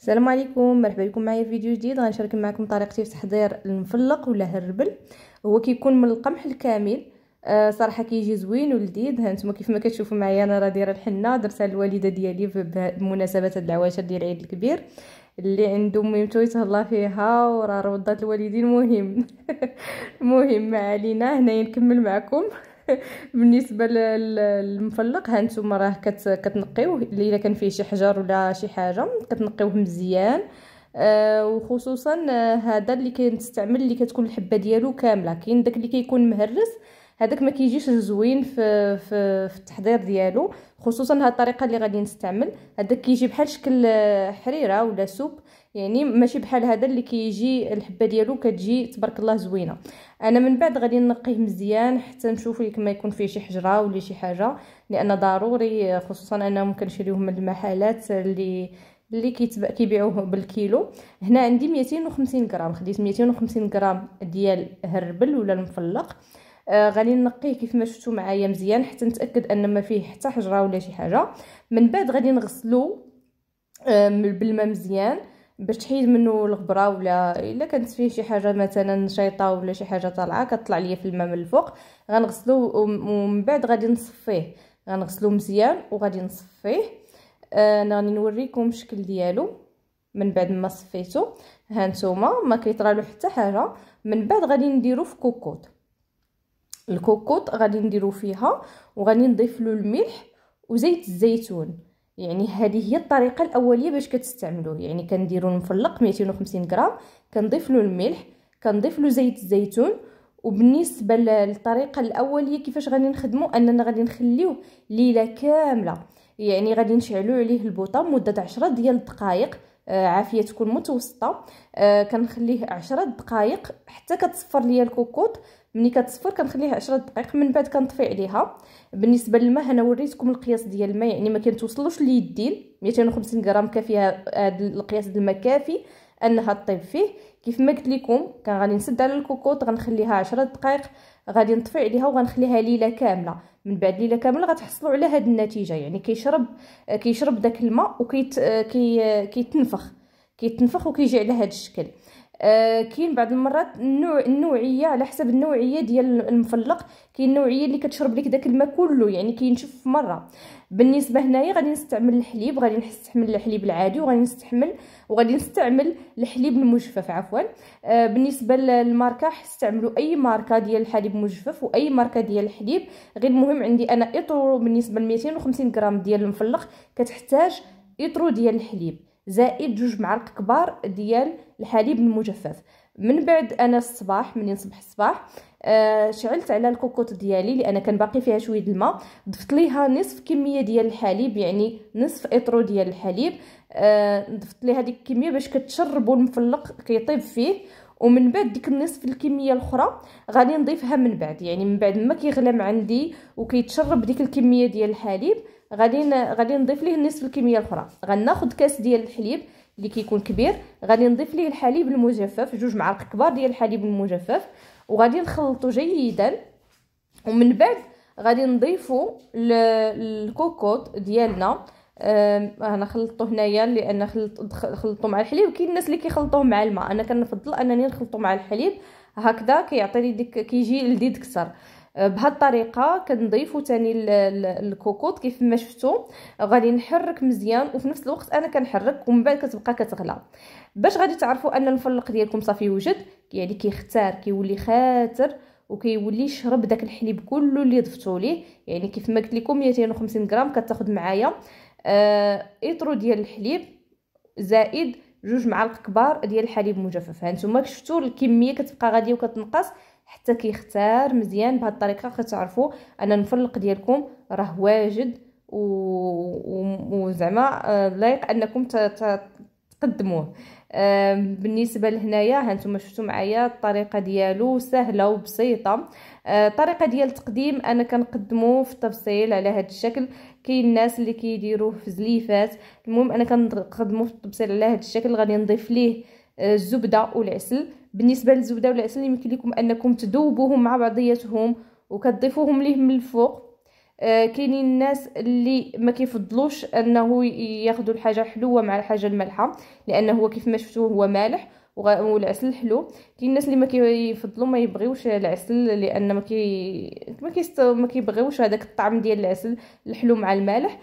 السلام عليكم مرحبا بكم معايا في فيديو جديد غنشارك معكم طريقتي في تحضير المفلق ولا هربل هو كيكون من القمح الكامل آه صراحه كيجي زوين ولذيذ هانتوما كيف ما كتشوفوا معايا انا راه دايره الحنه درتها الوالده ديالي بمناسبه هاد العواشر ديال العيد الكبير اللي عنده ميمتو يتهلا فيها وراه روضات الوالدين مهم المهم ما علينا هنايا نكمل معكم بالنسبه للمفلق ها نتوما راه كتنقيوه الا كان فيه شي حجر ولا شي حاجه كتنقيوه مزيان آه وخصوصا آه، هذا اللي كنستعمل اللي كتكون الحبه ديالو كامله كاين داك اللي كيكون مهرس هذاك ما كيجيش زوين في في, في التحضير ديالو خصوصا هاد الطريقه اللي غادي نستعمل هذاك كيجي بحال شكل حريره ولا سوب يعني ماشي بحال هذا اللي كيجي الحبه ديالو كتجي تبارك الله زوينه انا من بعد غادي نقيه مزيان حتى نشوف لك ما يكون فيه شي حجره ولا شي حاجه لان ضروري خصوصا انهم كنشريوهم من المحلات اللي اللي كيتباع كيبيعوه بالكيلو هنا عندي 250 غرام خديت 250 غرام ديال هربل ولا المفلق آه غادي نقيه كيف ما شفتوا معايا مزيان حتى نتاكد ان ما فيه حتى حجره ولا شي حاجه من بعد غادي نغسلو آه، بالماء مزيان باش تحيد منه الغبره ولا الا كانت فيه شي حاجه مثلا شيطه ولا شي حاجه طالعه كطلع ليا في الماء من الفوق غنغسلو ومن بعد غادي نصفيه غنغسلو مزيان وغادي نصفيه آه، انا غادي نوريكم الشكل ديالو من بعد ما صفيتو ها نتوما ما كيطرالو حتى حاجه من بعد غادي نديرو في كوكوط الكوكوط غادي نديرو فيها وغادي نضيف له الملح وزيت الزيتون يعني هذه هي الطريقه الاوليه باش كتستعملوه يعني كنديروا المفلق 250 غرام كنضيف له الملح كنضيف له زيت الزيتون وبالنسبه للطريقه الاوليه كيفاش غادي نخدمو اننا غادي نخليوه ليله كامله يعني غادي نشعلو عليه البوطه مده 10 ديال الدقائق آه، عافيه تكون متوسطه آه، كنخليه 10 دقائق حتى كتصفر ليا الكوكوط ملي كتصفر كنخليه 10 دقائق من بعد كنطفي عليها بالنسبه للماء انا وريتكم القياس ديال الماء يعني ما كنتوصلوش ليدين 250 غرام كافيه هذا القياس ديال الماء كافي انها طيب فيه كيف ما قلت لكم كان غادي نسد على الكوكوط غنخليها 10 دقائق غادي نطفي عليها وغنخليها ليله كامله من بعد ليله كامله غتحصلوا على هاد النتيجه يعني كيشرب كيشرب داك الماء وكيتنفخ كيتنفخ وكيجي على هاد الشكل آه كاين بعض المرات النوع النوعيه على حسب النوعيه ديال المفلق كاين النوعيه اللي كتشرب لك داك الماء كله يعني كينشف في مره بالنسبه هنايا غادي نستعمل الحليب غادي نستعمل الحليب العادي وغادي نستعمل وغادي نستعمل الحليب المجفف عفوا آه، بالنسبه للماركه استعملوا اي ماركه ديال الحليب مجفف واي ماركه ديال الحليب غير المهم عندي انا اطرو بالنسبه ل 250 غرام ديال المفلق كتحتاج اطرو ديال الحليب زائد جوج معالق كبار ديال الحليب المجفف من بعد انا الصباح من نصبح الصباح آه شعلت على الكوكوط ديالي لان كان باقي فيها شويه الماء ضفت ليها نصف كميه ديال الحليب يعني نصف اطرو ديال الحليب آه ضفت ليها ديك الكميه باش كتشربوا المفلق كيطيب فيه ومن بعد ديك النصف الكميه الاخرى غادي نضيفها من بعد يعني من بعد ما كيغلى عندي وكيتشرب ديك الكميه ديال الحليب غادي غادي نضيف ليه نصف الكميه الاخرى غناخذ كاس ديال الحليب اللي كيكون كبير غادي نضيف ليه الحليب المجفف جوج معالق كبار ديال الحليب المجفف وغادي نخلطو جيدا ومن بعد غادي نضيفو الكوكوط ديالنا انا خلطته هنايا لان خلط خلطته مع الحليب كاين الناس اللي كيخلطوه مع الماء انا كنفضل انني نخلطه مع الحليب هكذا كيعطيني ديك كيجي لذيذ اكثر بهاد الطريقه كنضيفو تاني الكوكوط كيف ما شفتو غادي نحرك مزيان وفي نفس الوقت انا كنحرك ومن بعد كتبقى كتغلى باش غادي تعرفوا ان الفلق ديالكم صافي وجد يعني كيختار كيولي خاتر وكيولي يشرب داك الحليب كله اللي ضفتو ليه يعني كيف ما قلت لكم 250 غرام كتاخذ معايا آه اطرو ديال الحليب زائد جوج معالق كبار ديال الحليب مجفف هانتوما شفتوا الكميه كتبقى غاديه وكتنقص حتى كيختار مزيان بهاد الطريقه كتعرفوا ان المفلق ديالكم راه واجد وزعما آه، لائق انكم تقدموه آه، بالنسبه لهنايا هانتوما شفتوا معايا الطريقه ديالو سهله وبسيطه آه، الطريقه ديال التقديم انا كنقدمو في التفصيل على هذا الشكل كاين الناس اللي كيديروه في زليفات المهم انا كنقدمو في التفصيل على هذا الشكل غادي نضيف ليه الزبده والعسل بالنسبه للزبده والعسل يمكن لكم انكم تذوبوهم مع بعضياتهم وكتضيفوهم ليه من الفوق آه كاينين الناس اللي ما كيفضلوش انه ياخذوا الحاجه حلوه مع الحاجه المالحه لانه هو كيف ما شفتوه هو مالح والعسل حلو كاين الناس اللي ما كيفضلوا ما يبغيوش العسل لان ما كي ما, كيست... ما كيبغيوش هذاك الطعم ديال العسل الحلو مع المالح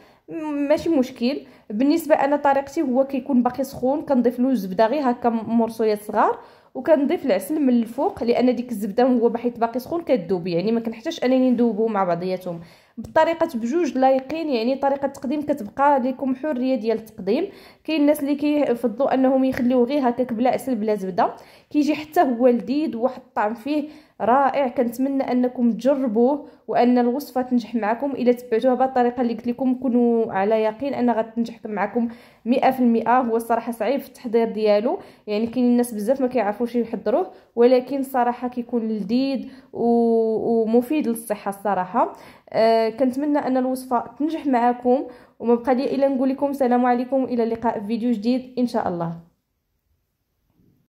ماشي مشكل بالنسبه انا طريقتي هو كيكون باقي سخون كنضيف له الزبده غير هكا مرصويات صغار وكنضيف العسل من الفوق لان ديك الزبده هو حيت باقي سخون كذوب يعني ما كنحتاج انني ندوبو مع بعضياتهم بطريقه بجوج لايقين يعني طريقه التقديم كتبقى لكم حريه ديال التقديم كاين الناس اللي كيفضلوا انهم يخليوه غير هكاك بلا عسل بلا زبده كيجي حتى هو لذيذ وواحد الطعم فيه رائع كنتمنى انكم تجربوه وان الوصفه تنجح معكم الا تبعتوها الطريقه اللي قلت لكم كونوا على يقين ان غتنجح معكم المئة هو الصراحه صعيب في التحضير ديالو يعني كاين الناس بزاف ما كيعرفوش يحضروه ولكن صراحه كيكون لذيذ ومفيد للصحه الصراحه أه كنتمنى ان الوصفه تنجح معكم وما بقى لي الا نقول لكم سلام عليكم الى اللقاء في فيديو جديد ان شاء الله